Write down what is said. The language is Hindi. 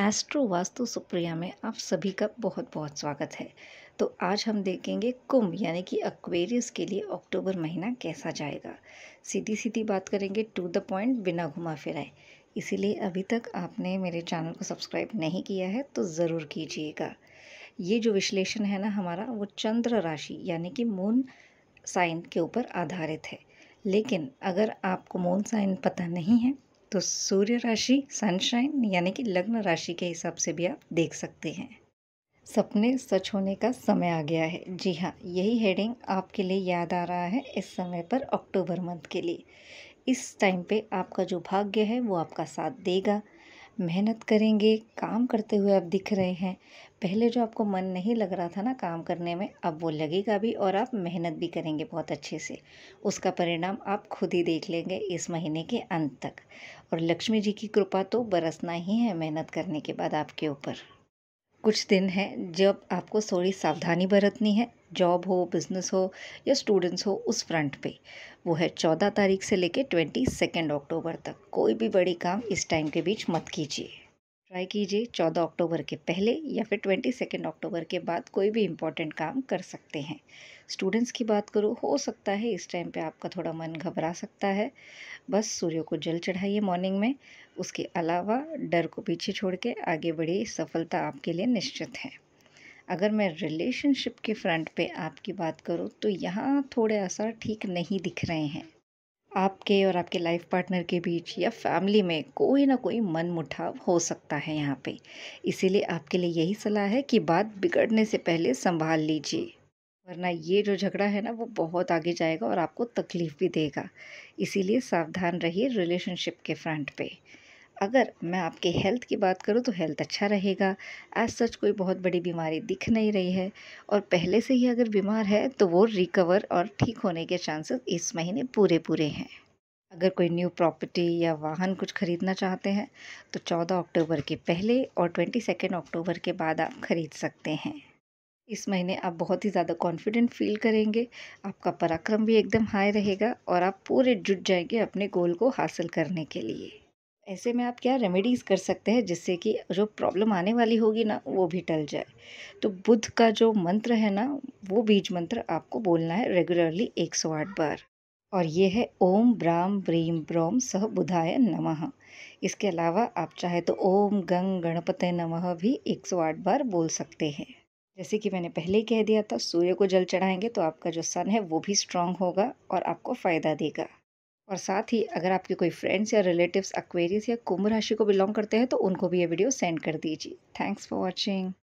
एस्ट्रो वास्तु सुप्रिया में आप सभी का बहुत बहुत स्वागत है तो आज हम देखेंगे कुंभ यानी कि अक्वेरियस के लिए अक्टूबर महीना कैसा जाएगा सीधी सीधी बात करेंगे टू द पॉइंट बिना घुमा फिराए इसीलिए अभी तक आपने मेरे चैनल को सब्सक्राइब नहीं किया है तो ज़रूर कीजिएगा ये जो विश्लेषण है ना हमारा वो चंद्र राशि यानी कि मून साइन के ऊपर आधारित है लेकिन अगर आपको मून साइन पता नहीं है तो सूर्य राशि सनशाइन यानी कि लग्न राशि के हिसाब से भी आप देख सकते हैं सपने सच होने का समय आ गया है जी हाँ यही हेडिंग आपके लिए याद आ रहा है इस समय पर अक्टूबर मंथ के लिए इस टाइम पे आपका जो भाग्य है वो आपका साथ देगा मेहनत करेंगे काम करते हुए आप दिख रहे हैं पहले जो आपको मन नहीं लग रहा था ना काम करने में अब वो लगेगा भी और आप मेहनत भी करेंगे बहुत अच्छे से उसका परिणाम आप खुद ही देख लेंगे इस महीने के अंत तक और लक्ष्मी जी की कृपा तो बरसना ही है मेहनत करने के बाद आपके ऊपर कुछ दिन हैं जब आपको थोड़ी सावधानी बरतनी है जॉब हो बिज़नेस हो या स्टूडेंट्स हो उस फ्रंट पे वो है चौदह तारीख से लेके ट्वेंटी सेकेंड अक्टूबर तक कोई भी बड़ी काम इस टाइम के बीच मत कीजिए ट्राई कीजिए चौदह अक्टूबर के पहले या फिर ट्वेंटी सेकेंड अक्टूबर के बाद कोई भी इम्पॉर्टेंट काम कर सकते हैं स्टूडेंट्स की बात करूँ हो सकता है इस टाइम पे आपका थोड़ा मन घबरा सकता है बस सूर्य को जल चढ़ाइए मॉर्निंग में उसके अलावा डर को पीछे छोड़ के आगे बढ़िए सफलता आपके लिए निश्चित है अगर मैं रिलेशनशिप के फ्रंट पर आपकी बात करूँ तो यहाँ थोड़े असर ठीक नहीं दिख रहे हैं आपके और आपके लाइफ पार्टनर के बीच या फैमिली में कोई ना कोई मन मुठाव हो सकता है यहाँ पे इसीलिए आपके लिए यही सलाह है कि बात बिगड़ने से पहले संभाल लीजिए वरना ये जो झगड़ा है ना वो बहुत आगे जाएगा और आपको तकलीफ़ भी देगा इसीलिए सावधान रहिए रिलेशनशिप के फ्रंट पे अगर मैं आपके हेल्थ की बात करूँ तो हेल्थ अच्छा रहेगा एज सच कोई बहुत बड़ी बीमारी दिख नहीं रही है और पहले से ही अगर बीमार है तो वो रिकवर और ठीक होने के चांसेस इस महीने पूरे पूरे हैं अगर कोई न्यू प्रॉपर्टी या वाहन कुछ ख़रीदना चाहते हैं तो 14 अक्टूबर के पहले और ट्वेंटी अक्टूबर के बाद आप ख़रीद सकते हैं इस महीने आप बहुत ही ज़्यादा कॉन्फिडेंट फील करेंगे आपका पराक्रम भी एकदम हाई रहेगा और आप पूरे जुट जाएंगे अपने गोल को हासिल करने के लिए ऐसे में आप क्या रेमेडीज़ कर सकते हैं जिससे कि जो प्रॉब्लम आने वाली होगी ना वो भी टल जाए तो बुद्ध का जो मंत्र है ना वो बीज मंत्र आपको बोलना है रेगुलरली एक सौ आठ बार और ये है ओम ब्राम ब्रीम ब्रोम सह बुधाय नमः इसके अलावा आप चाहे तो ओम गंग गणपत नमः भी एक सौ आठ बार बोल सकते हैं जैसे कि मैंने पहले ही कह दिया था सूर्य को जल चढ़ाएंगे तो आपका जो सन है वो भी स्ट्रांग होगा और आपको फ़ायदा देगा और साथ ही अगर आपके कोई फ्रेंड्स या रिलेटिव्स अक्वेरियस या कुंभ राशि को बिलोंग करते हैं तो उनको भी ये वीडियो सेंड कर दीजिए थैंक्स फॉर वॉचिंग